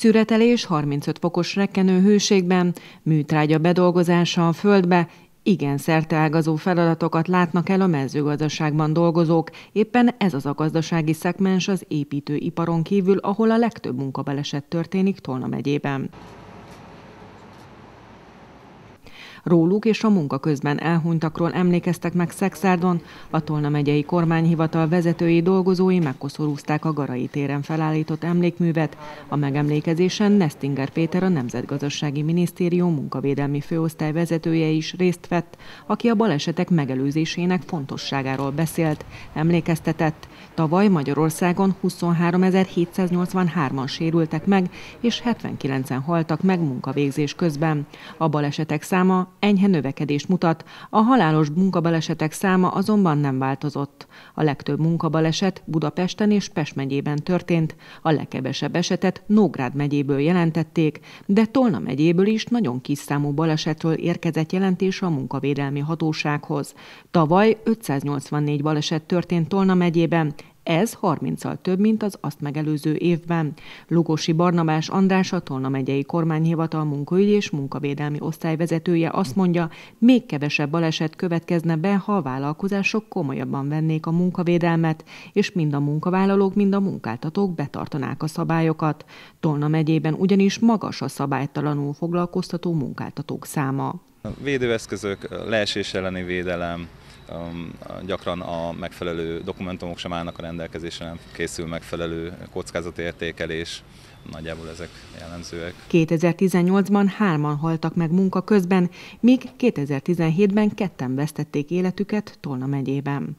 Szüretelés 35 fokos rekkenő hőségben, műtrágya bedolgozása a földbe, igen szerteágazó feladatokat látnak el a mezőgazdaságban dolgozók. Éppen ez az a gazdasági szegmens az építőiparon kívül, ahol a legtöbb munkabaleset történik Tolna megyében. Róluk és a munka közben elhunytakról emlékeztek meg Szexárdon, a Tolna megyei kormányhivatal vezetői dolgozói megkoszorúzták a Garai téren felállított emlékművet. A megemlékezésen Nestinger Péter a Nemzetgazdasági Minisztérium munkavédelmi főosztály vezetője is részt vett, aki a balesetek megelőzésének fontosságáról beszélt, emlékeztetett. Tavaly Magyarországon 23.783-an sérültek meg, és 79-en haltak meg munkavégzés közben. A balesetek száma enyhe növekedést mutat, a halálos munkabalesetek száma azonban nem változott. A legtöbb munkabaleset Budapesten és Pest megyében történt, a legkevesebb esetet Nógrád megyéből jelentették, de Tolna megyéből is nagyon kis számú balesetről érkezett jelentés a munkavédelmi hatósághoz. Tavaly 584 baleset történt Tolna megyében, ez 30-al több, mint az azt megelőző évben. Lugosi Barnabás András, a Tolna megyei kormányhivatal munkaügyi és munkavédelmi osztályvezetője azt mondja, még kevesebb baleset következne be, ha a vállalkozások komolyabban vennék a munkavédelmet, és mind a munkavállalók, mind a munkáltatók betartanák a szabályokat. Tolna megyében ugyanis magas a szabálytalanul foglalkoztató munkáltatók száma. A védőeszközök, leesés elleni védelem, gyakran a megfelelő dokumentumok sem állnak a rendelkezésre, nem készül megfelelő értékelés nagyjából ezek jellemzőek. 2018-ban hárman haltak meg munka közben, míg 2017-ben ketten vesztették életüket Tolna megyében.